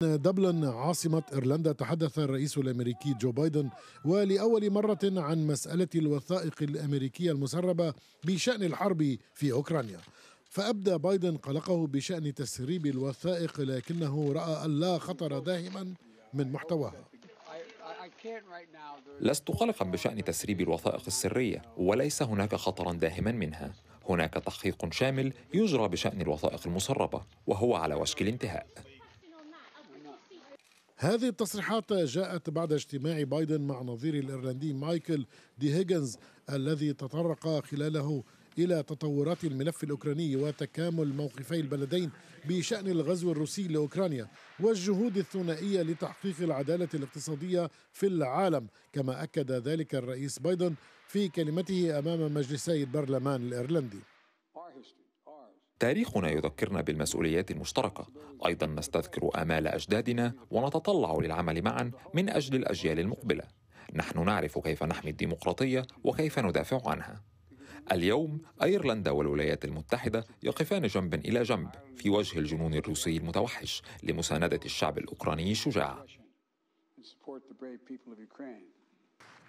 دبلن عاصمة إيرلندا تحدث الرئيس الأمريكي جو بايدن ولأول مرة عن مسألة الوثائق الأمريكية المسربة بشأن الحرب في أوكرانيا فأبدى بايدن قلقه بشأن تسريب الوثائق لكنه رأى ألا خطر داهما من محتواها لست قلقا بشأن تسريب الوثائق السرية وليس هناك خطرا داهما منها هناك تحقيق شامل يجرى بشأن الوثائق المسربة وهو على وشك الانتهاء هذه التصريحات جاءت بعد اجتماع بايدن مع نظيره الايرلندي مايكل دي هيجنز الذي تطرق خلاله الى تطورات الملف الاوكراني وتكامل موقفي البلدين بشان الغزو الروسي لاوكرانيا والجهود الثنائيه لتحقيق العداله الاقتصاديه في العالم كما اكد ذلك الرئيس بايدن في كلمته امام مجلسي البرلمان الايرلندي تاريخنا يذكرنا بالمسؤوليات المشتركه ايضا نستذكر امال اجدادنا ونتطلع للعمل معا من اجل الاجيال المقبله نحن نعرف كيف نحمي الديمقراطيه وكيف ندافع عنها اليوم ايرلندا والولايات المتحده يقفان جنبا الى جنب في وجه الجنون الروسي المتوحش لمسانده الشعب الاوكراني الشجاع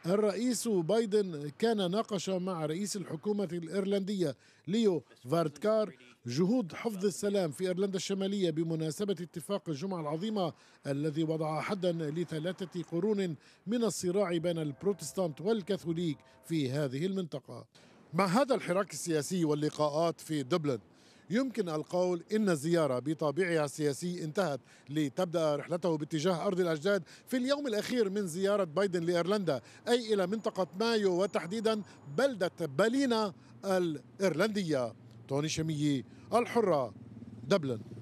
الرئيس بايدن كان ناقش مع رئيس الحكومة الإيرلندية ليو فاردكار جهود حفظ السلام في ايرلندا الشماليه بمناسبه اتفاق الجمعه العظيمه الذي وضع حدا لثلاثه قرون من الصراع بين البروتستانت والكاثوليك في هذه المنطقه. مع هذا الحراك السياسي واللقاءات في دبلن يمكن القول إن الزيارة بطابعها السياسي انتهت لتبدأ رحلته باتجاه أرض الأجداد في اليوم الأخير من زيارة بايدن لإيرلندا أي إلى منطقة مايو وتحديدا بلدة بالينا الإيرلندية توني شمية الحرة دبلن